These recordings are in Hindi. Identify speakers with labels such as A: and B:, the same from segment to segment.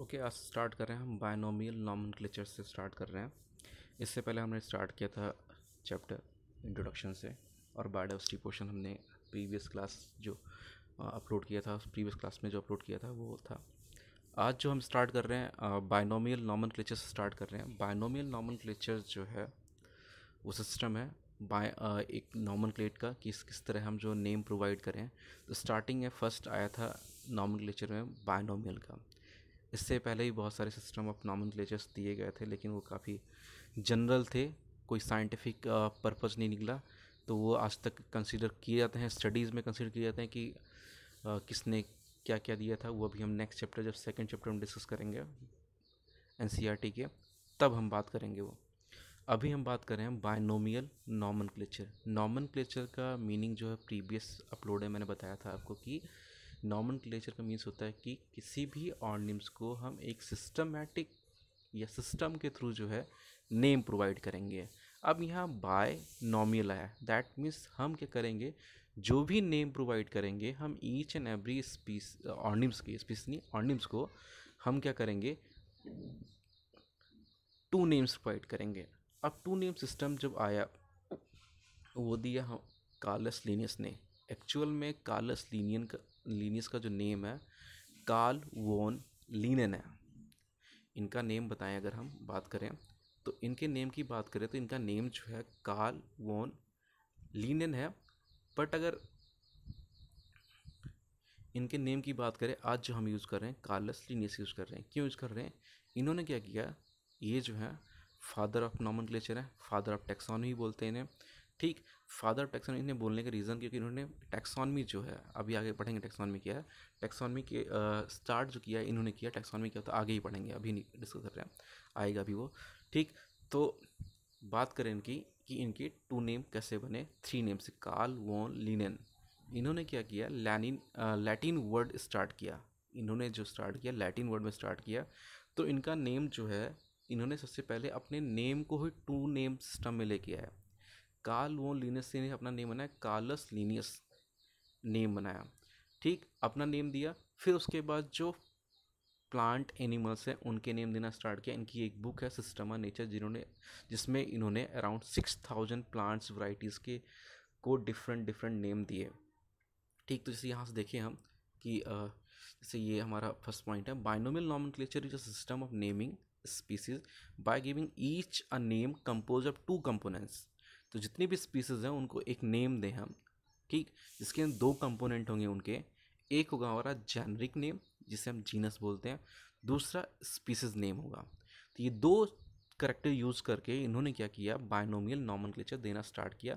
A: ओके आज स्टार्ट कर रहे हैं हम बायनोमियल नॉमन से स्टार्ट कर रहे हैं इससे पहले हमने स्टार्ट किया था चैप्टर इंट्रोडक्शन से और बायोडावर्सिटी पोर्शन हमने प्रीवियस क्लास जो अपलोड किया था प्रीवियस क्लास में जो अपलोड किया था वो था आज जो हम स्टार्ट कर रहे हैं बायनोमियल नॉमन से स्टार्ट कर रहे हैं बायनोमियल नॉमन जो है वो सिस्टम है बाय एक नॉमन का किस किस तरह हम जो नेम प्रोवाइड करें तो स्टार्टिंग में फ़र्स्ट आया था नॉमन में बायनोमियल का इससे पहले ही बहुत सारे सिस्टम ऑफ नॉमन दिए गए थे लेकिन वो काफ़ी जनरल थे कोई साइंटिफिक पर्पज़ नहीं निकला तो वो आज तक कंसिडर किए जाते हैं स्टडीज़ में कंसिडर किए जाते हैं कि आ, किसने क्या क्या दिया था वो अभी हम नेक्स्ट चैप्टर जब सेकंड चैप्टर हम डिस्कस करेंगे एन e के तब हम बात करेंगे वो अभी हम बात कर रहे हैं binomial nomenclature nomenclature का मीनिंग जो है प्रीवियस अपलोड है मैंने बताया था आपको कि नॉमन क्लेचर का मीन्स होता है कि किसी भी ऑर्निम्स को हम एक सिस्टमेटिक या सिस्टम के थ्रू जो है नेम प्रोवाइड करेंगे अब यहाँ बाय नॉमियल है दैट मीन्स हम क्या करेंगे जो भी नेम प्रोवाइड करेंगे हम each and every species organisms के स्पीसनी ऑर्निम्स को हम क्या करेंगे टू नेम्स प्रोवाइड करेंगे अब टू नेम सिस्टम जब आया वो दिया हम कार्लस लीनियस ने एक्चुअल में कार्लस लीनियन का लीनियस का जो नेम है कार्ल वोन लीनन है इनका नेम बताएं अगर हम बात करें तो इनके नेम की बात करें तो इनका नेम जो है कार्ल वोन लीनन है बट अगर इनके नेम की बात करें आज जो हम यूज़ कर रहे हैं कार्लस लीनियस यूज़ कर रहे हैं क्यों यूज़ कर रहे हैं इन्होंने क्या किया ये जो है फादर ऑफ नॉमन है फादर ऑफ ही बोलते हैं इन्हें ठीक फादर टेक्सन इन्हें बोलने का रीज़न क्योंकि इन्होंने टैक्सोनॉमी जो है अभी आगे पढ़ेंगे टैक्सोनॉमी क्या है टैक्सोनॉमी के स्टार्ट जो किया इन्होंने किया टैक्सोनॉमी क्या तो आगे ही पढ़ेंगे अभी नहीं डिस्कस कर रहे हैं आएगा अभी वो ठीक तो बात करें इनकी कि इनके टू नेम कैसे बने three names Carl von Linne इन्होंने क्या किया लैनिन लैटिन वर्ड स्टार्ट किया इन्होंने जो स्टार्ट किया लैटिन वर्ड में स्टार्ट किया तो इनका नेम जो है इन्होंने सबसे पहले अपने नेम को ही टू नेम सिस्टम में लेके आया कार्ल वोन लीनियस ने अपना नेम बनाया कार्लस लीनियस नेम बनाया ठीक अपना नेम दिया फिर उसके बाद जो प्लांट एनिमल्स हैं उनके नेम देना स्टार्ट किया इनकी एक बुक है सिस्टम ऑफ नेचर जिन्होंने जिसमें इन्होंने around six thousand plants varieties के को डिफरेंट डिफरेंट नेम दिए ठीक तो जैसे यहाँ से देखें हम कि जैसे ये हमारा फर्स्ट पॉइंट है binomial nomenclature is a system of naming species by giving each a name composed of two components तो जितनी भी स्पीसीज़ हैं उनको एक नेम दें हम ठीक जिसके दो कंपोनेंट होंगे उनके एक होगा हमारा जेनरिक नेम जिसे हम जीनस बोलते हैं दूसरा स्पीसीज नेम होगा तो ये दो करेक्टर यूज़ करके इन्होंने क्या किया बायनोमियल नॉमन देना स्टार्ट किया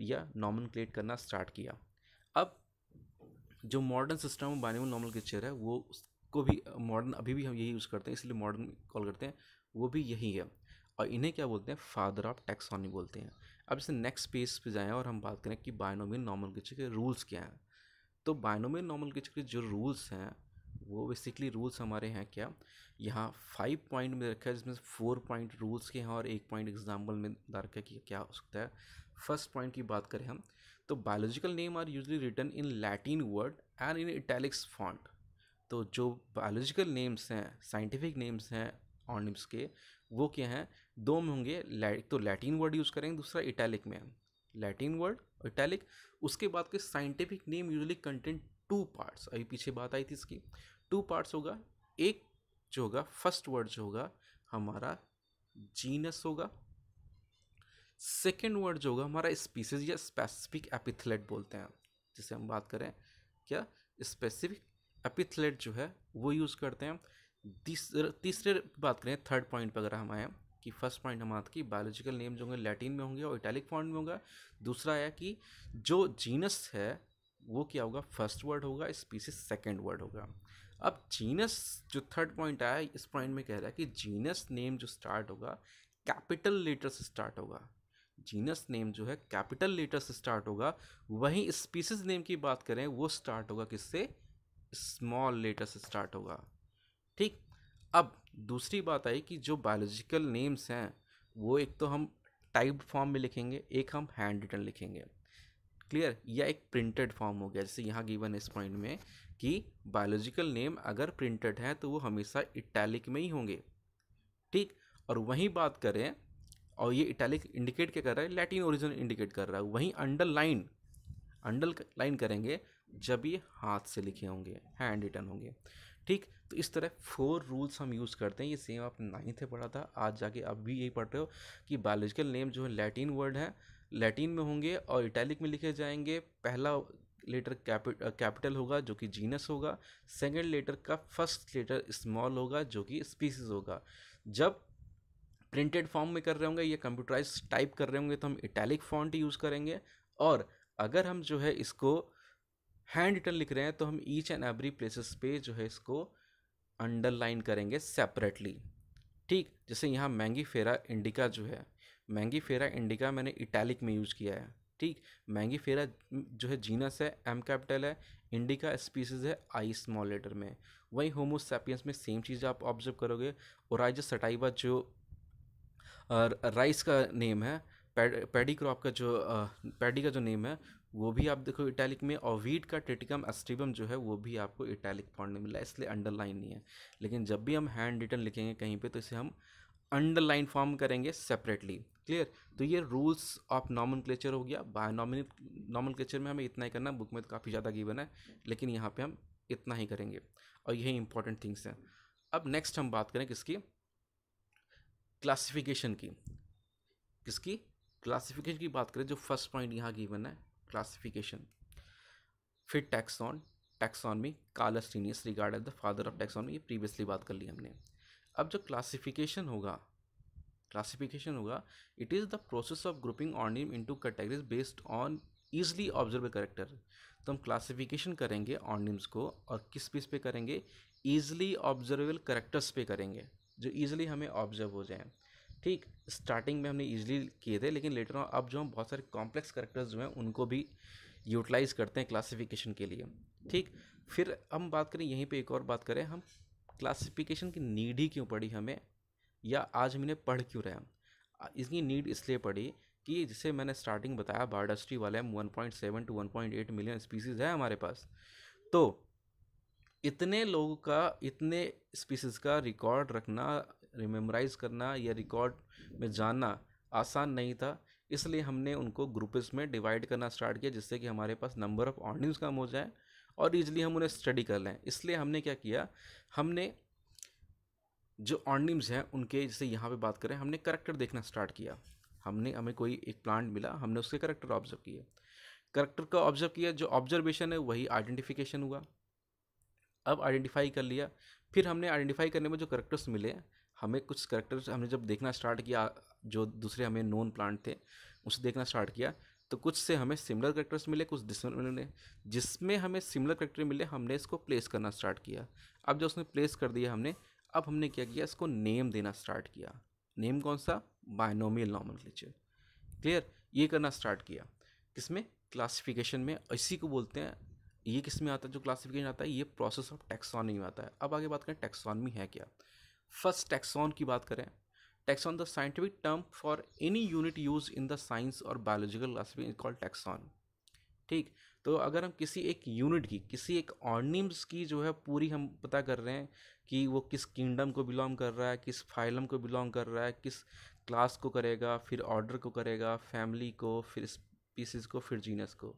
A: या नॉमन करना स्टार्ट किया अब जो मॉडर्न सिस्टम है बायनोमियल नॉमन है वो उसको भी मॉडर्न अभी भी हम यही यूज़ करते हैं इसलिए मॉडर्न कॉल करते हैं वो भी यही है और इन्हें क्या बोलते हैं फादर ऑफ टैक्सॉनी बोलते हैं अब इसे नेक्स्ट पेज पे जाएँ और हम बात करें कि बायनोमियल नॉर्मल किच के रूल्स क्या हैं तो बायनोमियल नॉर्मल किच के जो रूल्स हैं वो बेसिकली रूल्स हमारे हैं क्या यहाँ फाइव पॉइंट में रखा है जिसमें फोर पॉइंट रूल्स के हैं और एक पॉइंट एग्जाम्पल में रखा है कि क्या हो सकता है फर्स्ट पॉइंट की बात करें हम तो biological name are usually written in Latin word and in italics font तो जो बायोलॉजिकल नेम्स हैं साइंटिफिक नेम्स हैं ऑनिम्स के वो क्या हैं दो में होंगे एक तो लैटिन वर्ड यूज़ करेंगे दूसरा इटैलिक में लैटिन वर्ड इटैलिक उसके बाद के scientific name usually contain two parts अभी पीछे बात आई थी इसकी टू पार्ट्स होगा एक जो होगा फर्स्ट वर्ड जो होगा हमारा जीनस होगा सेकेंड वर्ड जो होगा हमारा स्पीसीज या स्पेसिफिक एपिथलेट बोलते हैं जिसे हम बात करें क्या स्पेसिफिक एपिथलेट जो है वो यूज़ करते हैं तीसरे बात करें थर्ड पॉइंट पर अगर हम आए कि फर्स्ट पॉइंट हम आपकी बायोलॉजिकल नेम जो होंगे लैटिन में होंगे और इटैलिक फॉर्म में होगा दूसरा है कि जो जीनस है वो क्या होगा फर्स्ट वर्ड होगा स्पीसीज सेकेंड वर्ड होगा अब जीनस जो थर्ड पॉइंट आया इस पॉइंट में कह रहा है कि जीनस नेम जो स्टार्ट होगा कैपिटल लेटर से स्टार्ट होगा जीनस नेम जो है कैपिटल लेटर से स्टार्ट होगा वहीं स्पीसीज नेम की बात करें वो स्टार्ट होगा किससे स्मॉल लेटर से स्टार्ट होगा ठीक अब दूसरी बात आई कि जो बायोलॉजिकल नेम्स हैं वो एक तो हम टाइप फॉर्म में लिखेंगे एक हम हैंड रिटन लिखेंगे क्लियर या एक प्रिंटेड फॉर्म हो गया जैसे यहाँ गिवन इस पॉइंट में कि बायोलॉजिकल नेम अगर प्रिंटेड है तो वो हमेशा इटैलिक में ही होंगे ठीक और वहीं बात करें और ये इटैलिक इंडिकेट क्या कर रहा है लैटिन ओरिजिन इंडिकेट कर रहा है वहीं अंडरलाइन अंडरलाइन करेंगे जब ये हाथ से लिखे होंगे हैंड रिटन होंगे ठीक तो इस तरह फोर रूल्स हम यूज़ करते हैं ये सेम आप नाइन्थ पढ़ा था आज जाके आप भी यही पढ़ रहे हो कि बायोलॉजिकल नेम जो है लैटिन वर्ड है लैटिन में होंगे और इटैलिक में लिखे जाएंगे पहला लेटर कैपिटल होगा जो कि जीनस होगा सेकेंड लेटर का फर्स्ट लेटर स्मॉल होगा जो कि स्पीसीज होगा जब प्रिंटेड फॉर्म में कर रहे होंगे या कंप्यूटराइज टाइप कर रहे होंगे तो हम इटैलिक फॉन्ट यूज़ करेंगे और अगर हम जो है इसको हैंड रिटर्न लिख रहे हैं तो हम ईच एंड एवरी प्लेसेस पे जो है इसको अंडरलाइन करेंगे सेपरेटली ठीक जैसे यहाँ मैंगी फेरा इंडिका जो है मैंगी फेरा इंडिका मैंने इटैलिक में यूज़ किया है ठीक मैंगी फेरा जो है जीनस है एम कैपिटल है इंडिका स्पीसीज है आई स्मॉल लेटर में वहीं होमोसेपियंस में सेम चीज़ आप ऑब्जर्व करोगे आइज सटाइबा जो राइस का नेम है पेडी क्रॉप का जो पेडी का जो नेम है वो भी आप देखो इटैलिक में और वीट का ट्रिटिकम एस्टिबम जो है वो भी आपको इटैलिक फॉन्ट में मिला इसलिए अंडरलाइन नहीं है लेकिन जब भी हम हैंड रिटन लिखेंगे कहीं पे तो इसे हम अंडरलाइन फॉर्म करेंगे सेपरेटली क्लियर तो ये रूल्स ऑफ नॉमन क्लेचर हो गया बाय नॉमिन नॉमन क्लेचर में हमें इतना ही करना बुक में तो काफ़ी ज़्यादा गिवन है लेकिन यहाँ पर हम इतना ही करेंगे और यही इंपॉर्टेंट थिंग्स हैं अब नेक्स्ट हम बात करें किसकी क्लासिफिकेशन की किसकी क्लासिफिकेशन की बात करें जो फर्स्ट पॉइंट यहाँ गिवन है classification फिर taxon taxonomy Carolus Linnaeus regard as the father of taxonomy ये प्रीवियसली बात कर ली हमने अब जो क्लासिफिकेशन होगा क्लासिफिकेशन होगा it is the process of grouping ऑर्निम to categories based on easily observe character तो हम क्लासिफिकेशन करेंगे ऑर्निम्स को और किस पीस पे करेंगे ईजिली ऑब्जर्वेबल करेक्टर्स पे करेंगे जो ईजिली हमें ऑब्जर्व हो जाएं ठीक स्टार्टिंग में हमने ईजिली किए थे लेकिन लेटर ऑन अब जो हम बहुत सारे कॉम्प्लेक्स करेक्टर्स जो हैं उनको भी यूटिलाइज़ करते हैं क्लासिफिकेशन के लिए ठीक फिर हम बात करें यहीं पे एक और बात करें हम क्लासिफिकेशन की नीड ही क्यों पड़ी हमें या आज मैंने पढ़ क्यों रहे हम इसकी नीड इसलिए पड़ी कि जिसे मैंने स्टार्टिंग बताया बायोडस्ट्री वाले हम one point seven two one point eight million species है हमारे पास तो इतने लोगों का इतने स्पीसीज का रिकॉर्ड रखना रिमेमराइज करना या रिकॉर्ड में जानना आसान नहीं था इसलिए हमने उनको ग्रुप्स में डिवाइड करना स्टार्ट किया जिससे कि हमारे पास नंबर ऑफ ऑडियंस कम हो जाए और ईजिली हम उन्हें स्टडी कर लें इसलिए हमने क्या किया हमने जो ऑर्निम्स हैं उनके जैसे यहाँ पे बात करें हमने करेक्टर देखना स्टार्ट किया हमने हमें कोई एक प्लांट मिला हमने उसके करेक्टर ऑब्जर्व किए करेक्टर का ऑब्जर्व किया जो ऑब्जर्वेशन है वही आइडेंटिफिकेशन हुआ अब आइडेंटिफाई कर लिया फिर हमने आइडेंटिफाई करने में जो करेक्टर्स मिले हमें कुछ करेक्टर्स हमने जब देखना स्टार्ट किया जो दूसरे हमें नॉन प्लांट थे उसे देखना स्टार्ट किया तो कुछ से हमें सिमिलर करेक्टर्स मिले कुछ डिसमिलर मिले जिसमें हमें सिमिलर करेक्टर मिले हमने इसको प्लेस करना स्टार्ट किया अब जब उसने प्लेस कर दिया हमने अब हमने क्या किया इसको नेम देना स्टार्ट किया नेम कौन सा बायनोमियल नॉमनक्लेचर क्लियर ये करना स्टार्ट किया किसमें क्लासिफिकेशन में इसी को बोलते हैं ये किस में आता है जो क्लासिफिकेशन आता है ये प्रोसेस ऑफ टैक्सॉनमी में आता है अब आगे बात करें टैक्सॉनमी है क्या फर्स्ट टैक्सॉन की बात करें taxon the scientific term for any unit use in the science और biological classification is called taxon ठीक तो अगर हम किसी एक यूनिट की किसी एक ऑर्निम्स की जो है पूरी हम पता कर रहे हैं कि वो किस किंगडम को बिलोंग कर रहा है किस फाइलम को बिलोंग कर रहा है किस क्लास को करेगा फिर ऑर्डर को करेगा फैमिली को फिर स्पीसीज को फिर जीनस को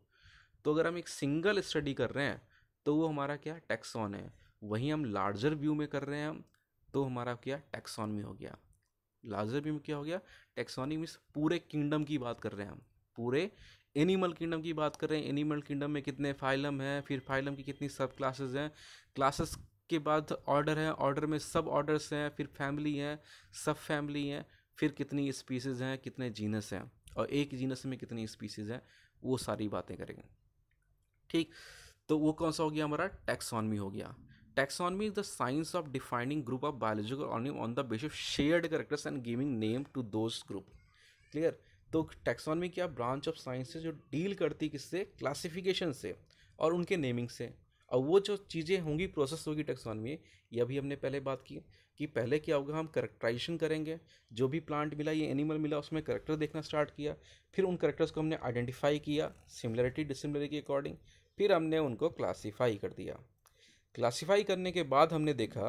A: तो अगर हम एक सिंगल स्टडी कर रहे हैं तो वो हमारा क्या टैक्सॉन है वहीं हम लार्जर व्यू में कर रहे हैं हम तो हमारा क्या टैक्सॉनमी हो गया लार्जर भी में क्या हो गया टैक्सोनी मीन्स पूरे किंगडम की बात कर रहे हैं हम पूरे एनिमल किंगडम की बात कर रहे हैं एनिमल किंगडम में कितने फाइलम हैं फिर फाइलम की कितनी सब क्लासेस हैं क्लासेस के बाद ऑर्डर है ऑर्डर में सब ऑर्डर्स हैं फिर फैमिली हैं सब फैमिली हैं फिर कितनी स्पीसीज हैं कितने जीनस हैं और एक जीनस में कितनी स्पीसीज हैं वो सारी बातें करेंगे ठीक तो वो कौन सा हो गया हमारा टैक्सॉनमी हो गया Taxonomy is the science of defining group of biological organisms on the base of shared characters and giving name to दो ग्रुप क्लियर तो टेक्सोनमी क्या ब्रांच ऑफ साइंस है जो डील करती किससे क्लासिफिकेशन से और उनके नेमिंग से और वो जो चीज़ें होंगी प्रोसेस होगी टैक्सोनॉमी ये अभी हमने पहले बात की कि पहले क्या होगा हम करेक्टराइजेशन करेंगे जो भी प्लांट मिला ये एनिमल मिला उसमें करेक्टर देखना स्टार्ट किया फिर उन करेक्टर्स को हमने आइडेंटिफाई किया सिमिलरिटी डिसिमिलरिटी के अकॉर्डिंग फिर हमने उनको क्लासीफाई कर दिया क्लासीफाई करने के बाद हमने देखा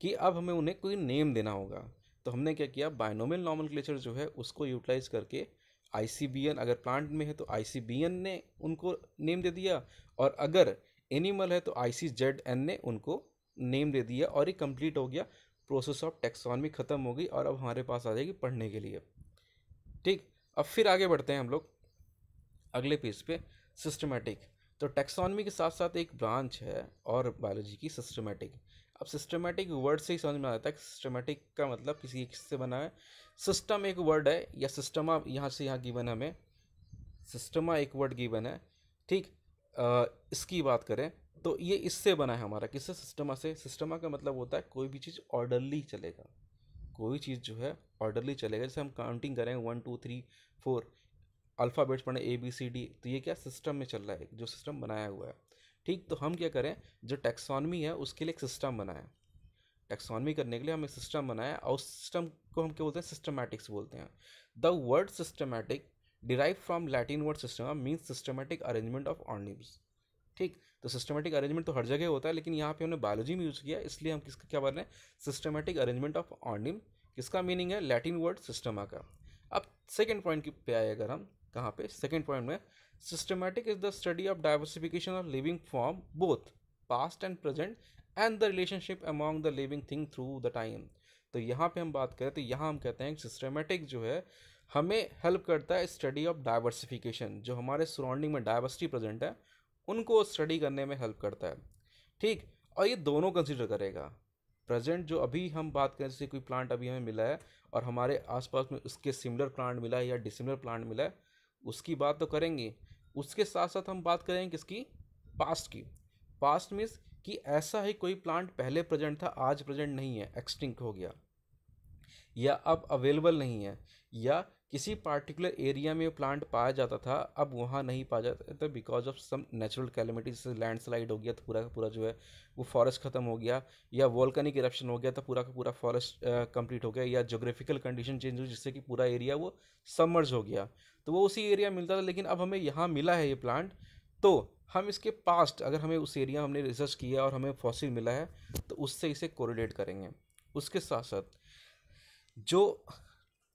A: कि अब हमें उन्हें कोई नेम देना होगा तो हमने क्या किया नॉर्मल क्लेचर जो है उसको यूटिलाइज करके आई अगर प्लांट में है तो आई ने उनको नेम दे दिया और अगर एनिमल है तो आई ने उनको नेम दे दिया और ये कंप्लीट हो गया प्रोसेस ऑफ टेक्सॉनमी ख़त्म हो गई और अब हमारे पास आ जाएगी पढ़ने के लिए ठीक अब फिर आगे बढ़ते हैं हम लोग अगले पेज पे सिस्टमेटिक तो टेक्सोनमी के साथ साथ एक ब्रांच है और बायोलॉजी की सिस्टमेटिक अब सिस्टमेटिक वर्ड से ही समझ में आ जाता है सिस्टमेटिक का मतलब किसी एक से बना है सिस्टम एक वर्ड है या सिस्टमा यहाँ से यहाँ गिवन हमें सिस्टमा एक वर्ड गिवन है ठीक इसकी बात करें तो ये इससे बना है हमारा किससे सिस्टमा से सिस्टमा का मतलब होता है कोई भी चीज़ ऑर्डरली चलेगा कोई चीज़ जो है ऑर्डरली चलेगा जैसे हम काउंटिंग करें one two three four alphabets पढ़ने ए बी सी डी तो ये क्या सिस्टम में चल रहा है जो सिस्टम बनाया हुआ है ठीक तो हम क्या करें जो टैक्सॉनमी है उसके लिए एक सिस्टम बनाएं टैक्सॉनमी करने के लिए हम एक सिस्टम बनाया और उस सिस्टम को हम क्या बोलते हैं सिस्टमैटिक्स बोलते हैं the word systematic derive from Latin word system means systematic arrangement of organisms ठीक तो सिस्टमैटिक अरेंजमेंट तो हर जगह होता है लेकिन यहाँ पे हमने बायोलॉजी में यूज़ किया इसलिए हम किसका क्या बोल रहे हैं सिस्टमैटिक अरेंजमेंट ऑफ ऑर्निम किसका मीनिंग है लैटिन वर्ड सिस्टमा का अब सेकेंड पॉइंट की पे आए अगर हम कहाँ पे सेकेंड पॉइंट में systematic is the study of diversification of living form both past and present and the relationship among the living thing through the time तो यहाँ पे हम बात करें तो यहाँ हम कहते हैं सिस्टमेटिक जो है हमें हेल्प करता है स्टडी ऑफ डाइवर्सिफिकेशन जो हमारे सराउंडिंग में डाइवर्सिटी प्रेजेंट है उनको स्टडी करने में हेल्प करता है ठीक और ये दोनों कंसिडर करेगा प्रेजेंट जो अभी हम बात करें जैसे कोई प्लांट अभी हमें मिला है और हमारे आसपास में उसके सिमिलर प्लांट मिला है या डिसिमिलर प्लांट मिला है उसकी बात तो करेंगे उसके साथ साथ हम बात करेंगे किसकी पास्ट की पास्ट मीन्स कि ऐसा ही कोई प्लांट पहले प्रेजेंट था आज प्रेजेंट नहीं है एक्सटिंक्ट हो गया या अब अवेलेबल नहीं है या किसी पार्टिकुलर एरिया में प्लांट पाया जाता था अब वहाँ नहीं पाया जाता था because of some natural calamity जैसे लैंडस्लाइड हो गया तो पूरा का पूरा जो है वो फॉरेस्ट ख़त्म हो गया या वॉल्कनिक इरप्शन हो गया तो पूरा का पूरा फॉरेस्ट कंप्लीट हो गया या जोग्राफिकल कंडीशन चेंज हुई जिससे कि पूरा एरिया वो सबमर्ज हो गया तो वो उसी एरिया में मिलता था लेकिन अब हमें यहाँ मिला है ये प्लांट तो हम इसके पास्ट अगर हमें उस एरिया हमने रिसर्च किया और हमें फॉसिल मिला है तो उससे इसे कोरिलेट करेंगे उसके साथ साथ जो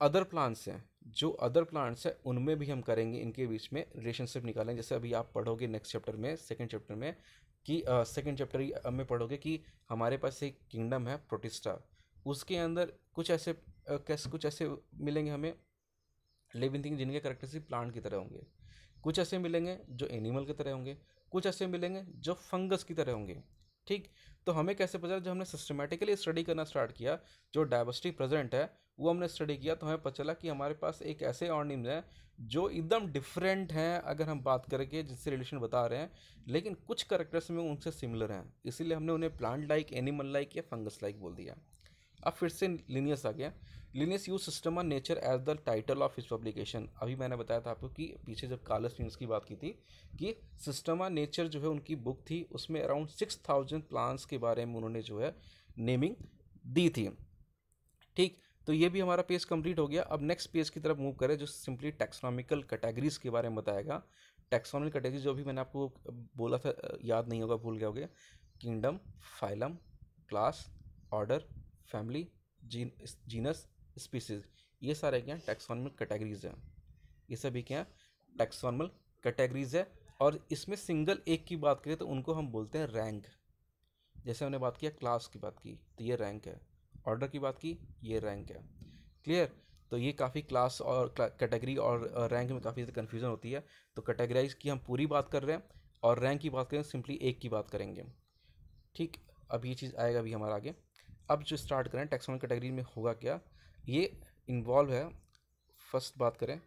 A: अदर प्लांट्स हैं जो अदर प्लांट्स हैं उनमें भी हम करेंगे इनके बीच में रिलेशनशिप निकालें जैसे अभी आप पढ़ोगे नेक्स्ट चैप्टर में सेकेंड चैप्टर में कि सेकेंड चैप्टर में पढ़ोगे कि हमारे पास एक किंगडम है प्रोटिस्टा उसके अंदर कुछ ऐसे कैसे कुछ ऐसे मिलेंगे हमें लिविंग थिंग जिनके करेक्टरिस्टिक प्लांट की तरह होंगे कुछ ऐसे मिलेंगे जो एनिमल की तरह होंगे कुछ ऐसे मिलेंगे जो फंगस की तरह होंगे ठीक तो हमें कैसे पता जब हमने सिस्टमेटिकली स्टडी करना स्टार्ट किया जो डायवर्सिटी प्रेजेंट है वो हमने स्टडी किया तो हमें पता चला कि हमारे पास एक ऐसे ऑर्निम्स हैं जो एकदम डिफरेंट हैं अगर हम बात करके जिससे रिलेशन बता रहे हैं लेकिन कुछ करेक्टर्स में उनसे सिमिलर हैं इसीलिए हमने उन्हें प्लांट लाइक एनिमल लाइक या फंगस लाइक बोल दिया अब फिर से लीनियस आ गया Linnaeus use system on nature as the title of his publication अभी मैंने बताया था आपको कि पीछे जब कार्लस मीन्स की बात की थी कि सिस्टम ऑन नेचर जो है उनकी बुक थी उसमें अराउंड सिक्स थाउजेंड प्लान्स के बारे में उन्होंने जो है नेमिंग दी थी ठीक तो ये भी हमारा पेज कंप्लीट हो गया अब नेक्स्ट पेज की तरफ मूव करें जो सिंपली टैक्सोनॉमिकल कैटेगरीज के बारे में बताएगा टैक्सोनॉमिकल कैटेगरी जो भी मैंने आपको बोला था याद नहीं होगा भूल गया होगा kingdom phylum class order family gene genus species ये सारे क्या टैक्सॉनमल कैटेगरीज हैं ये सभी क्या टैक्सॉनमल कैटेगरीज है और इसमें सिंगल एक की बात करें तो उनको हम बोलते हैं रैंक जैसे हमने बात किया क्लास की बात की तो ये रैंक है ऑर्डर की बात की ये रैंक है क्लियर तो ये काफ़ी क्लास और कैटेगरी और रैंक में काफ़ी कन्फ्यूज़न होती है तो कैटेगराइज की हम पूरी बात कर रहे हैं और रैंक की बात करें सिंपली एक की बात करेंगे ठीक अब ये चीज़ आएगा भी हमारा आगे अब जो स्टार्ट करें टैक्सोनमिक कैटेगरी में होगा क्या ये इन्वॉल्व है फर्स्ट बात करें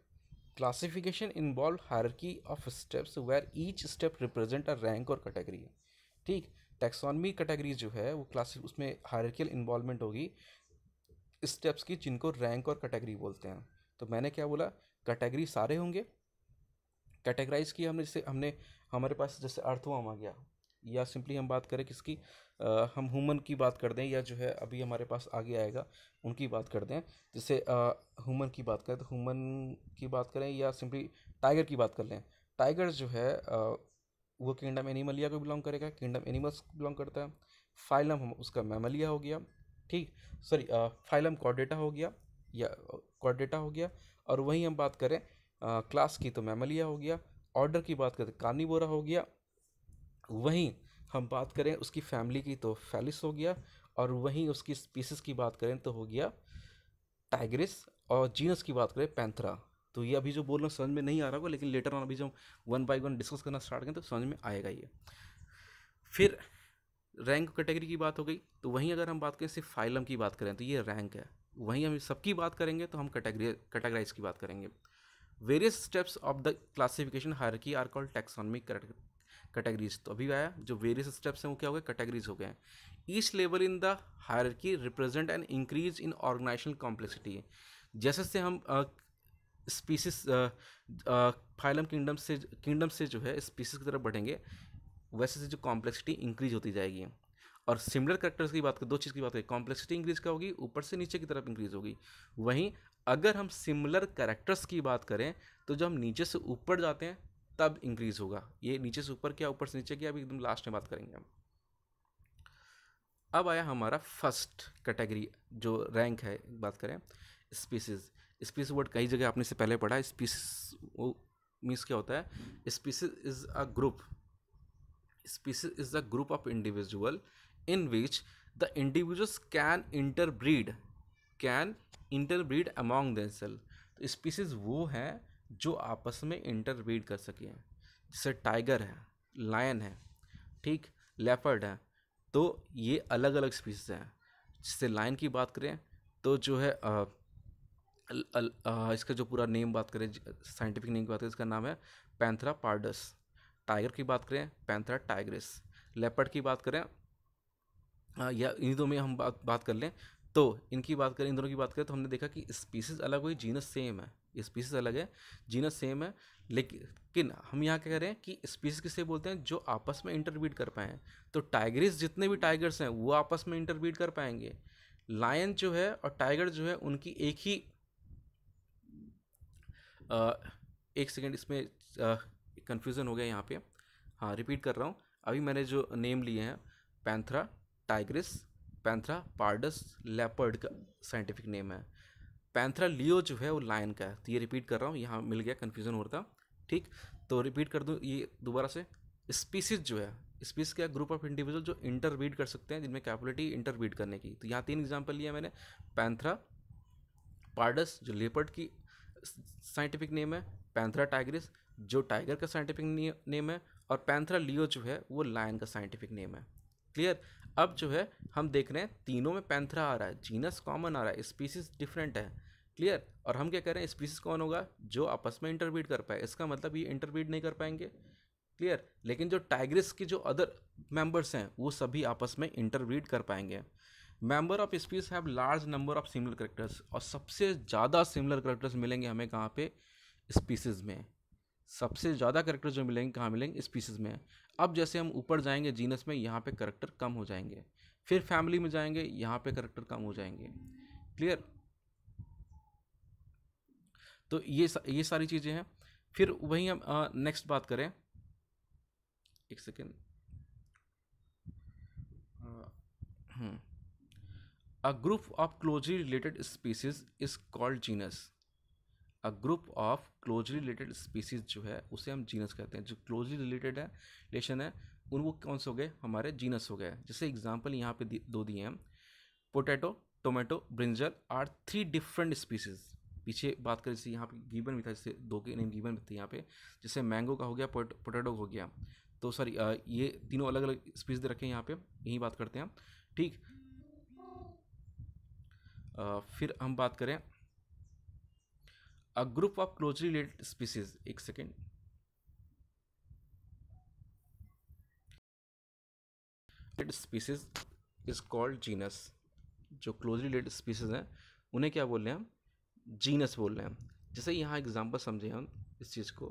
A: classification involve hierarchy of steps where each step represent a rank और कैटेगरी ठीक टैक्सोनमी कैटेगरी जो है वो क्लास उसमें हायरकियल इन्वॉल्वमेंट होगी स्टेप्स की जिनको रैंक और कैटेगरी बोलते हैं तो मैंने क्या बोला कैटेगरी सारे होंगे कैटेगराइज किया हमने जैसे हमने हमारे पास जैसे अर्थवम आ गया या सिंपली हम बात करें किसकी हम हुमन की बात कर दें या जो है अभी हमारे पास आगे आएगा उनकी बात कर दें जैसे हुमन की बात करें तो हुमन की बात करें या सिंपली टाइगर की बात कर लें टाइगर जो है वो किंगडम एनिमलिया को बिलोंग करेगा किंगडम एनिमल्स को बिलोंग करता है फाइलम हम उसका मैमलिया हो गया ठीक सॉरी फाइलम कॉर्डेटा हो गया या कॉर्डेटा हो गया और वहीं हम बात करें क्लास की तो मैमलिया हो गया ऑर्डर की बात करें कार्निवोरा तो हो गया वहीं हम बात करें उसकी फैमिली की तो फैलिस हो गया और वहीं उसकी स्पीसीज की बात करें तो हो गया टाइग्रिस और जीनस की बात करें पैंथरा तो ये अभी जो बोलना समझ में नहीं आ रहा होगा लेकिन लेटर ऑन अभी जो वन बाई वन डिस्कस करना स्टार्ट करें तो समझ में आएगा ये फिर रैंक कैटेगरी की बात हो गई तो वहीं अगर हम बात करें सिर्फ फाइलम की बात करें तो ये रैंक है वहीं हम सबकी बात करेंगे तो हम कैटेगरी कैटेगराइज की बात करेंगे various steps of the classification hierarchy are called taxonomic categories तो अभी आया जो वेरियस स्टेप्स हैं वो क्या हो गए कैटेगरीज हो गए हैं each level in the hierarchy represent and increase in organisational complexity जैसे जैसे हम स्पीसीस फाइलम किंगडम से किंगडम से जो है स्पीसीज की तरफ बढ़ेंगे वैसे से जो कॉम्प्लेक्सिटी इंक्रीज होती जाएगी और सिमिलर करेक्टर्स की बात करें दो चीज़ की बात करें कॉम्प्लेक्सिटी इंक्रीज का होगी ऊपर से नीचे की तरफ इंक्रीज होगी वहीं अगर हम सिमिलर करेक्टर्स की बात करें तो जब हम नीचे से ऊपर जाते हैं तब इंक्रीज़ होगा ये नीचे से ऊपर क्या ऊपर से नीचे क्या अभी एकदम लास्ट में बात करेंगे हम अब आया हमारा फर्स्ट कैटेगरी जो रैंक है बात करें स्पीसीज स्पीस वर्ड कई जगह आपने से पहले पढ़ा स्पीसीज वो मीन्स क्या होता है species is a group species is a group of individual in which the individuals can interbreed can interbreed among themselves तो स्पीसीज वो हैं जो आपस में इंटरब्रीड कर सके जैसे टाइगर है लायन है ठीक लेपर्ड है तो ये अलग अलग स्पीसीज हैं जैसे लायन की बात करें तो जो है आ, अल, अल, आ, इसका जो पूरा नेम बात करें साइंटिफिक नेम की बात करें इसका नाम है पैंथरा पार्डस टाइगर की बात करें पैंथरा टाइग्रिस लेपर्ड की बात करें आ, या इन दो में हम बात बात कर लें तो इनकी बात करें इन दोनों की बात करें तो हमने देखा कि स्पीसीज अलग हुई जीनस सेम है स्पीसीज अलग है जीनस सेम है लेकिन हम यहाँ क्या हैं कि स्पीसीज किसे बोलते हैं जो आपस में इंटरब्रीड कर पाएँ तो टाइगरिस जितने भी टाइगर्स हैं वो आपस में इंटरब्रीड कर पाएंगे लायन जो है और टाइगर जो है उनकी एक ही आ, एक सेकेंड इसमें कन्फ्यूज़न हो गया यहाँ पे हाँ रिपीट कर रहा हूँ अभी मैंने जो नेम लिए हैं Panthera tigris Panthera pardus leopard का साइंटिफिक नेम है पैंथरा लियो जो है वो लाइन का है तो ये रिपीट कर रहा हूँ यहाँ मिल गया कन्फ्यूज़न हो रहा था ठीक तो रिपीट कर दूँ ये दोबारा से स्पीसीज जो है स्पीस क्या ग्रुप ऑफ इंडिविजुअल जो इंटरबीड कर सकते हैं जिनमें कैपेबिलिटी इंटरबीड करने की तो यहाँ तीन एग्जाम्पल लिया मैंने पैंथरा पार्डस जो लेपर्ड की साइंटिफिक नेम है पैंथरा टाइग्रिस जो टाइगर का साइंटिफिक नेम है और पैंथरा लियो जो है वो लायन का साइंटिफिक नेम है क्लियर अब जो है हम देख रहे हैं तीनों में पैंथरा आ रहा है जीनस कॉमन आ रहा है स्पीसीज डिफरेंट है क्लियर और हम क्या कह रहे हैं स्पीसीज कौन होगा जो आपस में इंटरब्रीड कर पाए इसका मतलब ये इंटरब्रीड नहीं कर पाएंगे क्लियर लेकिन जो टाइग्रिस के जो अदर मेंबर्स हैं वो सभी आपस में इंटरब्रीड कर पाएंगे member of species have large number of similar characters और सबसे ज़्यादा सिमिलर करेक्टर्स मिलेंगे हमें कहाँ पे स्पीसीज में सबसे ज़्यादा करेक्टर्स जो मिलेंगे कहाँ मिलेंगे स्पीसीज में अब जैसे हम ऊपर जाएंगे जीनस में यहाँ पे करेक्टर कम हो जाएंगे फिर फैमिली में जाएंगे यहाँ पे करेक्टर कम हो जाएंगे क्लियर तो ये ये सारी चीज़ें हैं फिर वहीं हम नेक्स्ट बात करें एक second a group of closely related species is called genus a group of closely related species जो है उसे हम जीनस कहते हैं जो क्लोजली रिलेटेड है रिलेशन है उन वो कौन से हो गए हमारे जीनस हो गए जैसे एग्जाम्पल यहाँ पे दो दिए हैं potato tomato brinjal are three different species पीछे बात करें जैसे यहाँ पे गीबन भी था जैसे दो के नहीं गीबन भी थे यहाँ पे जैसे मैंगो का हो गया पोटैटो हो गया तो सॉरी ये तीनों अलग अलग स्पीसीज दे रखे हैं यहाँ पे यही बात करते हैं ठीक फिर हम बात करें a group of closely related species एक second species is called genus जो क्लोजली रिलेटेड स्पीसीज हैं उन्हें क्या बोल रहे हैं हम जीनस बोल रहे हैं जैसे यहाँ एग्जाम्पल समझे हम इस चीज़ को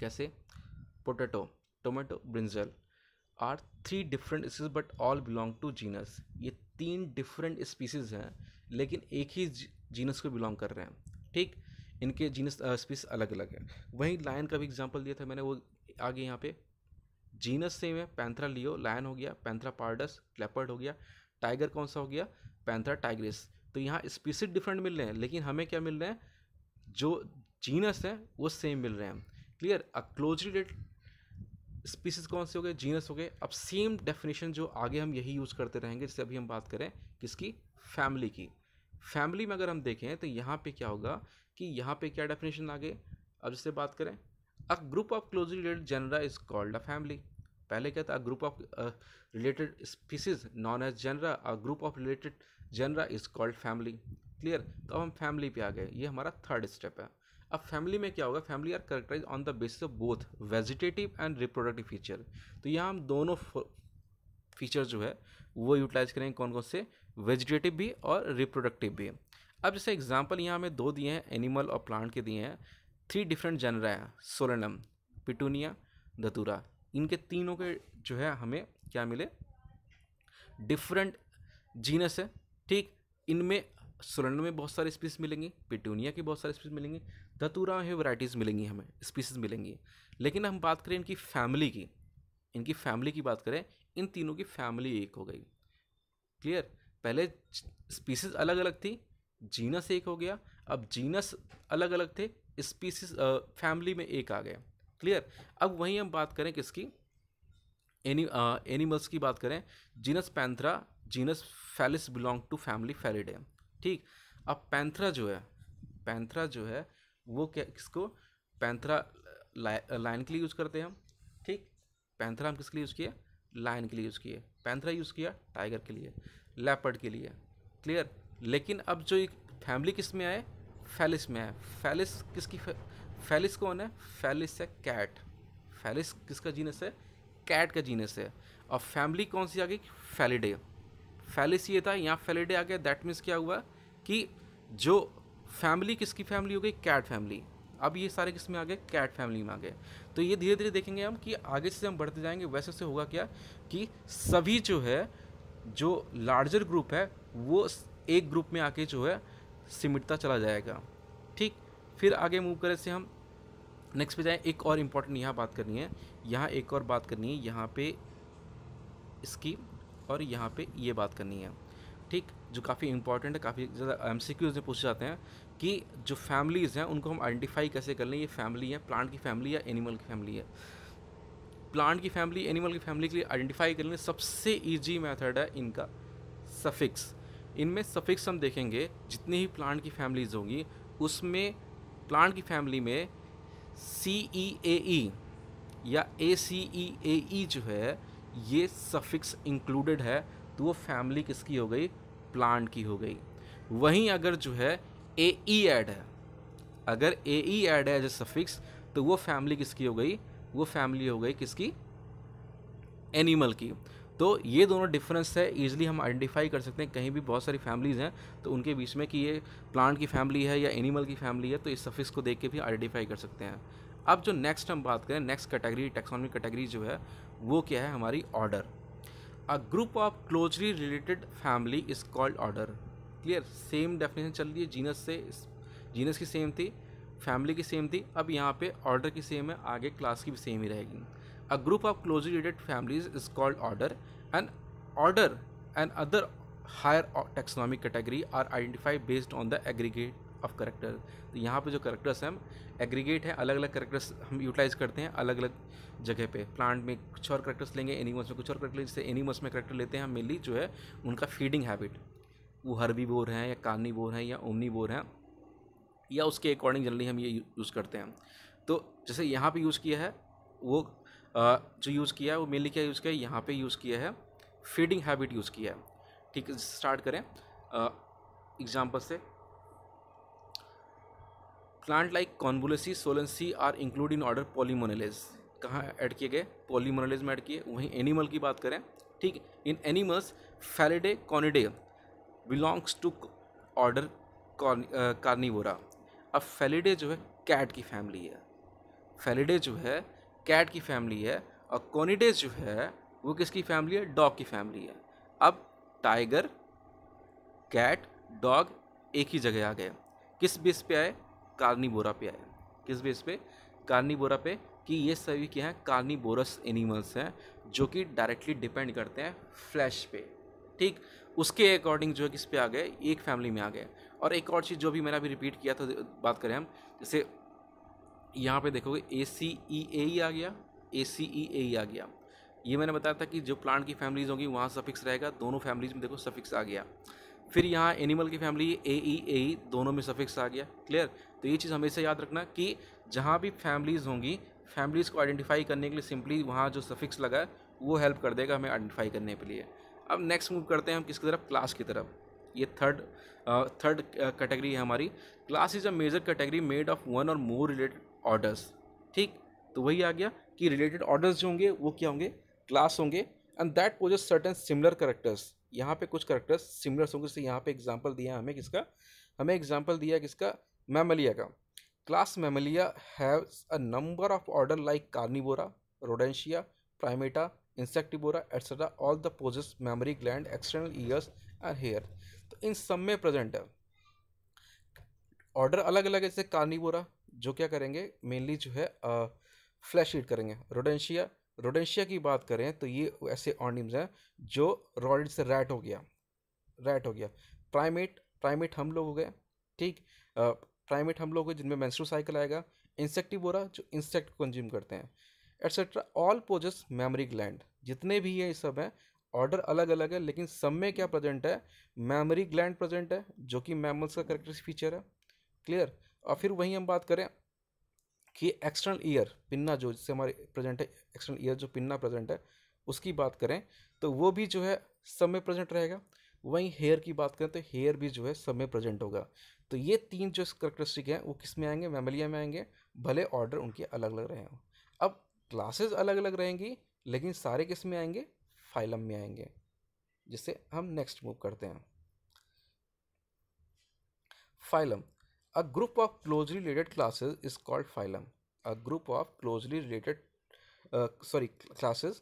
A: कैसे potato tomato brinjal are three different species but all belong to genus ये तीन डिफरेंट स्पीसीज हैं लेकिन एक ही जीनस को बिलोंग कर रहे हैं ठीक इनके जीनस स्पीस अलग अलग है वहीं लायन का भी एग्जाम्पल दिया था मैंने वो आगे यहाँ पे जीनस सेम है पैंथरा लियो लायन हो गया पैंथरा पार्डस लेपर्ड हो गया टाइगर कौन सा हो गया पैंथरा टाइग्रिस तो यहाँ स्पीसीज डिफरेंट मिल रहे हैं लेकिन हमें क्या मिल रहे हैं जो जीनस है वो सेम मिल रहे हैं clear a closely related species कौन से हो गए जीनस हो गए अब सेम डेफिनेशन जो आगे हम यही यूज़ करते रहेंगे जैसे अभी हम बात करें किसकी फैमिली की फैमिली में अगर हम देखें तो यहाँ पे क्या होगा कि यहाँ पे क्या डेफिनेशन आ गए अब जिससे बात करें a group of closely related genera is called a family पहले क्या था a group of related species known as genera a group of related genera is called family clear तो अब हम फैमिली पे आ गए ये हमारा थर्ड स्टेप है अब फैमिली में क्या होगा family are characterize on the basis of both vegetative and reproductive feature तो यहाँ हम दोनों फीचर जो है वो यूटिलाइज करेंगे कौन कौन से वेजिटेटिव भी और रिप्रोडक्टिव भी अब जैसे एग्जाम्पल यहाँ हमें दो दिए हैं एनिमल और प्लांट के दिए हैं थ्री डिफरेंट जनरा हैं सोलनम पिटूनिया धतूरा इनके तीनों के जो है हमें क्या मिले डिफरेंट जीनस है ठीक इनमें सोलनम में बहुत सारे स्पीसीज मिलेंगी पिटूनिया की बहुत सारी स्पीसीज मिलेंगी धतूरा में वैराइटीज़ मिलेंगी हमें स्पीसीज मिलेंगी लेकिन हम बात करें इनकी फैमिली की इनकी फैमिली की बात करें इन तीनों की फैमिली एक हो गई क्लियर पहले स्पीसीज अलग अलग थी जीनस एक हो गया अब जीनस अलग अलग थे स्पीसीज फैमिली में एक आ गए क्लियर अब वहीं हम बात करें किसकी एनी एनिमल्स की बात करें genus Panthera genus Felis belong to family Felidae ठीक अब पैंथरा जो है पैंथरा जो है वो क्या किसको पैंथरा लाइन के लिए यूज़ करते हैं हम ठीक पैंथरा हम किसके लिए यूज़ किया लाइन के लिए यूज़ किए पैंथरा यूज़ किया टाइगर के लिए लेपर्ड के लिए क्लियर लेकिन अब जो एक फैमिली किस में आए फैलिस में आए फैलिस किसकी फैलिस कौन है फैलिस है कैट फैलिस किसका जीनस है कैट का जीनस है और फैमिली कौन सी आ गई फैलिडे फैलिस ये था यहाँ फैलिडे आ गया दैट मीन्स क्या हुआ कि जो फैमिली किसकी फैमिली हो गई कैट फैमिली अब ये सारे किस में आ गए कैट फैमिली में आ गए तो ये धीरे धीरे देखेंगे हम कि आगे से हम बढ़ते जाएंगे वैसे से होगा क्या कि सभी जो है जो लार्जर ग्रुप है वो एक ग्रुप में आके जो है सिमटता चला जाएगा ठीक फिर आगे मूव करें से हम नेक्स्ट पे जाएँ एक और इम्पॉर्टेंट यहाँ बात करनी है यहाँ एक और बात करनी है यहाँ पे इसकी और यहाँ पे ये बात करनी है ठीक जो काफ़ी इंपॉर्टेंट है काफ़ी ज़्यादा एम सी क्यूज में पूछे जाते हैं कि जो फैमिलीज़ हैं उनको हम आइडेंटिफाई कैसे कर लें ये फैमिली है प्लांट की फैमिली या एनिमल की फैमिली है प्लांट की फैमिली एनिमल की फैमिली के लिए आइडेंटिफाई करने सबसे ईजी मैथड है इनका सफिक्स इनमें सफिक्स हम देखेंगे जितनी ही प्लांट की फैमिलीज होंगी उसमें प्लांट की फैमिली में सी ई ए ई या ए सी ई ए ई जो है ये सफिक्स इंक्लूडेड है तो वो फैमिली किसकी हो गई प्लांट की हो गई वहीं अगर जो है ए ई एड है अगर ए ई एड है एज ए सफिक्स तो वो फैमिली किसकी हो गई वो फैमिली हो गई किसकी एनिमल की तो ये दोनों डिफरेंस है ईजिली हम आइडेंटिफाई कर सकते हैं कहीं भी बहुत सारी फैमिलीज़ हैं तो उनके बीच में कि ये प्लांट की फैमिली है या एनिमल की फैमिली है तो इस सफिस को देख के भी आइडेंटिफाई कर सकते हैं अब जो नेक्स्ट हम बात करें नेक्स्ट कैटेगरी टेक्सोनिक कैटेगरी जो है वो क्या है हमारी order a group of closely related family is called order clear same definition चल रही है जीनस से जीनस की सेम थी फैमिली की सेम थी अब यहाँ पे ऑर्डर की सेम है आगे क्लास की भी सेम ही रहेगी A group of closely related families is called order. and order and other higher taxonomic category are identified based on the aggregate of character तो यहाँ पे जो characters हैं aggregate है अलग अलग characters हम utilize करते हैं अलग अलग जगह पे प्लांट में कुछ और करेक्टर्स लेंगे एनिमल्स में कुछ और करेक्टर जैसे एनिमल्स में करेक्टर लेते हैं हम मेनली जो है उनका फीडिंग हैबिट वो हर्बी बोर हैं या कार्नी बोर हैं या ओमनी बोर हैं या उसके अकॉर्डिंग जनरली हम ये यूज़ करते हैं तो जैसे यहाँ पे यूज़ किया है वो जो यूज़ किया है वो मेनली क्या यूज़ किया है यहाँ पे यूज़ किया है फीडिंग हैबिट यूज़ किया है ठीक स्टार्ट करें एग्जाम्पल से plant like Convolvulaceae Solanaceae are include in order Polemoniales कहाँ ऐड किए गए पॉलीमोनेलेज में ऐड किए वहीं एनिमल की बात करें ठीक in animals Felidae Canidae belongs to order Carnivora अब फेलेडे जो है कैट की फैमिली है फेलेडे जो है कैट की फैमिली है और कोनीडेज जो है वो किसकी फैमिली है डॉग की फैमिली है अब टाइगर कैट डॉग एक ही जगह आ गए किस बेस पे आए कार्निबोरा पे आए किस बेस पे कार्निबोरा पे कि ये सभी क्या हैं कार्निबोरस एनिमल्स हैं जो कि डायरेक्टली डिपेंड करते हैं फ्लैश पे ठीक उसके अकॉर्डिंग जो है किस पे आ गए एक फैमिली में आ गए और एक और चीज़ जो भी मैंने अभी रिपीट किया था बात करें हम जैसे यहाँ पे देखोगे ए सी ई ए ही आ गया ए सी ई ए ही आ गया ये मैंने बताया था कि जो प्लांट की फैमिलीज़ होंगी वहाँ सफिक्स रहेगा दोनों फैमिलीज़ में देखो सफिक्स आ गया फिर यहाँ एनिमल की फैमिली ए ई ए ई दोनों में सफिक्स आ गया क्लियर तो ये चीज़ हमेशा याद रखना कि जहाँ भी फैमिलीज़ होंगी फैमिलीज़ को आइडेंटिफाई करने के लिए सिंपली वहाँ जो सफिक्स लगा है वो हेल्प कर देगा हमें आइडेंटिफाई करने के लिए अब नेक्स्ट मूव करते हैं हम किसकी तरफ क्लास की तरफ ये थर्ड थर्ड कैटेगरी है हमारी class is a major category made of one और मोर रिलेटेड ऑर्डर्स ठीक तो वही आ गया कि रिलेटेड ऑर्डर्स जो होंगे वो क्या होंगे क्लास होंगे and that possess certain similar characters यहाँ पे कुछ करेक्टर्स सिमिलर्स होंगे जैसे यहाँ पे एग्जाम्पल दिया है हमें किसका हमें एग्जाम्पल दिया किसका मेमलिया का class Mammalia haves a number of order like Carnivora Rodentia Primata Insectivora etcetera all the possess mammary gland external ears and hair तो इन सब में प्रेजेंट है ऑर्डर अलग अलग है जैसे कार्निबोरा जो क्या करेंगे मेनली जो है फ्लैश ईट करेंगे रोडेंशिया रोडेंशिया की बात करें तो ये ऐसे ऑर्निम्स हैं जो रॉडिड से रैट हो गया रैट हो गया प्राइमेट प्राइमेट हम लोग हो गए ठीक प्राइमेट हम लोग हो जिनमें मैंसरू साइकिल आएगा इंसेक्टिवोरा जो इंसेक्ट कंज्यूम करते हैं etcetera all possess mammary gland जितने भी हैं ये सब हैं ऑर्डर अलग अलग है लेकिन सब में क्या प्रेजेंट है मेमरी ग्लैंड प्रेजेंट है जो कि मैमल्स का करेक्टर फीचर है क्लियर और फिर वहीं हम बात करें कि एक्सटर्नल ईयर पिन्ना जो जिससे हमारे प्रेजेंट है एक्सटर्नल ईयर जो पिन्ना प्रेजेंट है उसकी बात करें तो वो भी जो है सब में प्रेजेंट रहेगा वहीं हेयर की बात करें तो हेयर भी जो है सब में प्रेजेंट होगा तो ये तीन जो करेक्टरिस्टिक हैं वो किस में आएंगे मेमलिया में आएंगे भले ऑर्डर उनके अलग अलग रहे हों अब क्लासेस अलग अलग रहेंगी लेकिन सारे किस में आएंगे फाइलम में आएंगे जिससे हम नेक्स्ट मूव करते हैं phylum A group of closely related classes is called phylum. A group of closely related uh, sorry classes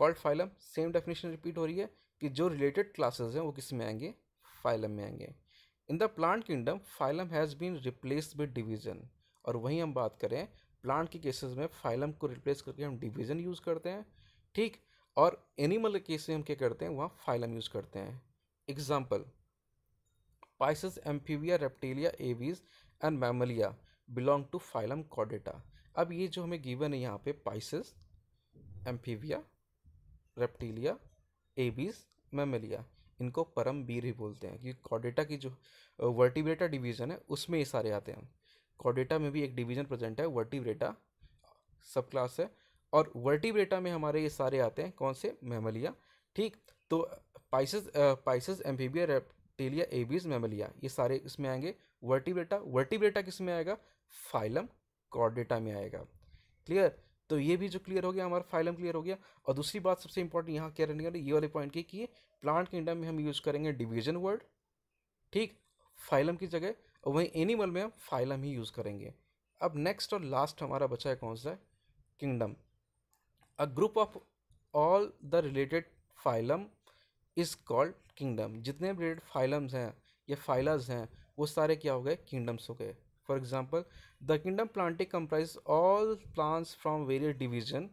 A: called phylum. Same definition repeat हो रही है कि जो रिलेटेड क्लासेस हैं वो किस में आएंगे फाइलम में आएंगे in the plant kingdom phylum has been replace with division और वहीं हम बात करें प्लांट के केसेस में फाइलम को रिप्लेस करके हम डिवीज़न यूज़ करते हैं ठीक और एनिमल के केस में हम क्या करते हैं वहाँ फाइलम यूज़ करते हैं example Pisces Amphibia Reptilia Aves and Mammalia belong to phylum कॉडेटा अब ये जो हमें गिवन है यहाँ पे Pisces Amphibia Reptilia Aves Mammalia इनको परम बीर ही बोलते हैं क्योंकि कॉडेटा की जो वर्टिब्रेटा डिवीज़न है उसमें ये सारे आते हैं कॉडेटा में भी एक डिवीज़न प्रेजेंट है वर्टिब्रेटा सब क्लास है और वर्टिब्रेटा में हमारे ये सारे आते हैं कौन से मैमलिया ठीक तो Pisces Pisces Amphibia Reptilia Aves Mammalia ये सारे इसमें आएंगे वर्टिब्रेटा वर्टिब्रेटा किस में आएगा फाइलम कॉर्डेटा में आएगा क्लियर तो ये भी जो क्लियर हो गया हमारा फाइलम क्लियर हो गया और दूसरी बात सबसे इंपॉर्टेंट यहाँ क्या रहने ये वाले पॉइंट की कि प्लांट किंगडम में हम यूज़ करेंगे डिवीजन वर्ड ठीक फाइलम की जगह और वहीं एनिमल में हम फाइलम ही यूज़ करेंगे अब नेक्स्ट और लास्ट हमारा बचा है कौन सा है kingdom a group of all the related phylum is called kingdom जितने भी रिलेटेड फाइलम्स हैं या फाइलर्स हैं वो सारे क्या हो गए किंगडम्स हो गए for example the kingdom Plantae comprise all plants from various division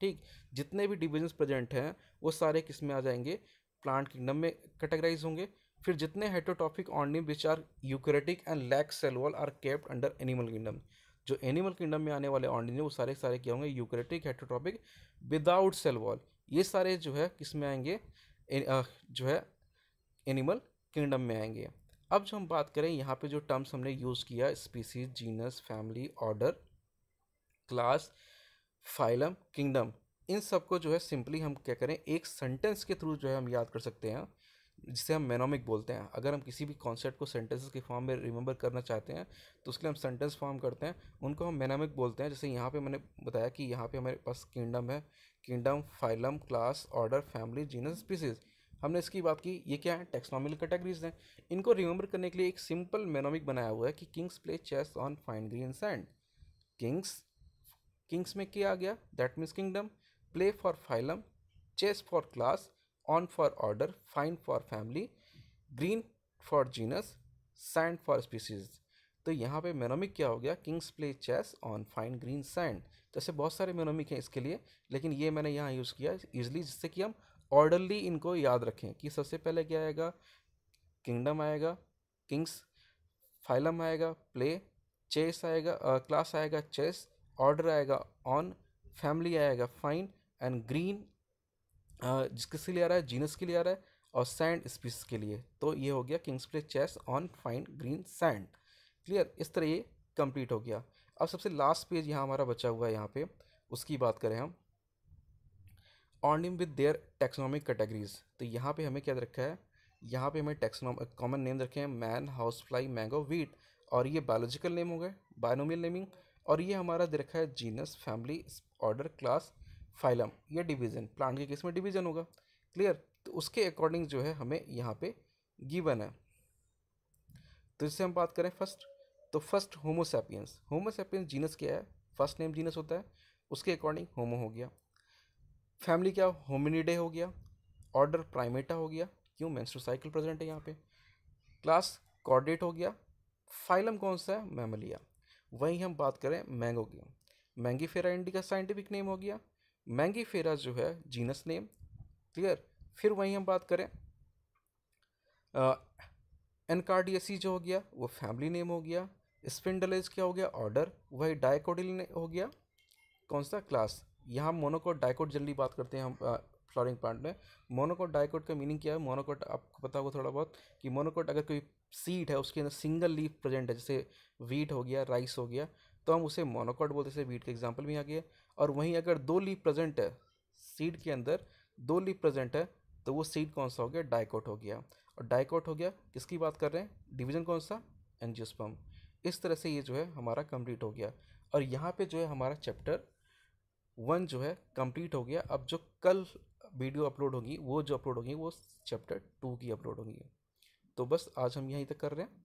A: ठीक जितने भी डिवीजन प्रेजेंट हैं वो सारे किस में आ जाएंगे प्लांट किंगडम में कैटेगराइज होंगे फिर जितने हेटोटॉपिक ऑनडिम which are eukaryotic and lack cell wall are kept under animal kingdom जो एनिमल किंगडम में आने वाले ऑनडिन वो सारे सारे क्या होंगे यूक्रेटिक हेटोटॉपिक विदाउट सेलवॉल ये सारे जो है किस में आएंगे जो है एनिमल किंगडम में आएंगे अब जो हम बात करें यहाँ पे जो टर्म्स हमने यूज़ किया species genus family order class phylum kingdom इन सबको जो है सिंपली हम क्या करें एक सेंटेंस के थ्रू जो है हम याद कर सकते हैं जिसे हम मेनोमिक बोलते हैं अगर हम किसी भी कॉन्सेप्ट को सेंटेंसेस के फॉर्म में रिमेंबर करना चाहते हैं तो उसके लिए हम सेंटेंस फॉर्म करते हैं उनको हम मेनोमिक बोलते हैं जैसे यहाँ पे मैंने बताया कि यहाँ पे हमारे पास किंगडम है kingdom phylum class order family genus species हमने इसकी बात की ये क्या है टेक्सनॉमिकल कैटेगरीज हैं इनको रिमेंबर करने के लिए एक सिंपल मेनोमिक बनाया हुआ है कि kings play chess on fine green sand kings kings में क्या आ गया that means kingdom play for phylum chess for class on for order fine for family green for genus sand for species तो यहाँ पे मेनोमिक क्या हो गया kings play chess on fine green sand तो ऐसे बहुत सारे मेनोमिक हैं इसके लिए लेकिन ये मैंने यहाँ यूज़ किया ईजिली जिससे कि हम ऑर्डरली इनको याद रखें कि सबसे पहले क्या आएगा किंगडम आएगा किंग्स फाइलम आएगा प्ले चेस आएगा क्लास uh, आएगा चेस ऑर्डर आएगा ऑन फैमिली आएगा फाइन एंड ग्रीन जिसके लिए आ रहा है जीनस के लिए आ रहा है और सैंड स्पीस के लिए तो ये हो गया kings play chess on fine green sand clear इस तरह ये कंप्लीट हो गया अब सबसे लास्ट पेज यहाँ हमारा बचा हुआ है यहाँ पे उसकी बात करें हम ऑनिम विद देयर टेक्सोनॉमिक कैटेगरीज तो यहाँ पे हमें क्या रखा है यहाँ पे हमें टेक्सोनॉम कॉमन नेम रखे हैं man housefly mango wheat और ये बायोलॉजिकल नेम हो गए बायोनोमियल नेमिंग और ये हमारा दे रखा है genus family order class phylum ये डिवीज़न प्लांट के केस में डिवीज़न होगा क्लियर तो उसके अकॉर्डिंग जो है हमें यहाँ पे गिवन है तो इससे हम बात करें फर्स्ट तो फर्स्ट होमोसेपियंस होमोसेपियंस जीनस क्या है फर्स्ट नेम जीनस होता है उसके अकॉर्डिंग होमो हो गया फैमिली क्या होमिनिडे हो गया ऑर्डर प्राइमेटा हो गया क्यों मैंस्ट्रोसाइकिल प्रेजेंट है यहाँ पे क्लास कॉर्डेट हो गया फाइलम कौन सा है मैमलिया वहीं हम बात करें मैंगो की मैंगी फेरा इंडी का साइंटिफिक नेम हो गया मैंगी फेरा जो है जीनस नेम क्लियर फिर वहीं हम बात करें एनकार्डियसी जो हो गया वो फैमिली नेम हो गया स्पिंडलेज क्या हो गया ऑर्डर वही डायकोडिल हो गया कौन सा क्लास यहाँ मोनोकोट डाइकोट जल्दी बात करते हैं हम फ्लॉरिंग प्लांट में मोनोकोट डाइकोट का मीनिंग क्या है मोनोकोट आपको पता होगा थोड़ा बहुत कि मोनोकोट अगर कोई सीड है उसके अंदर सिंगल लीफ प्रेजेंट है जैसे वीट हो गया राइस हो गया तो हम उसे मोनोकोट बोलते हैं वीट के एग्जाम्पल भी आ गया और वहीं अगर दो लीफ प्रेजेंट है सीड के अंदर दो लीफ प्रेजेंट है तो वो सीड कौन सा हो गया डाइकोट हो गया और डाइकोट हो गया किसकी बात कर रहे हैं डिवीजन कौन सा एनजियोस्पम इस तरह से ये जो है हमारा कंप्लीट हो गया और यहाँ पे जो है हमारा चैप्टर वन जो है कंप्लीट हो गया अब जो कल वीडियो अपलोड होगी वो जो अपलोड होगी वो चैप्टर टू की अपलोड होगी तो बस आज हम यहीं तक कर रहे हैं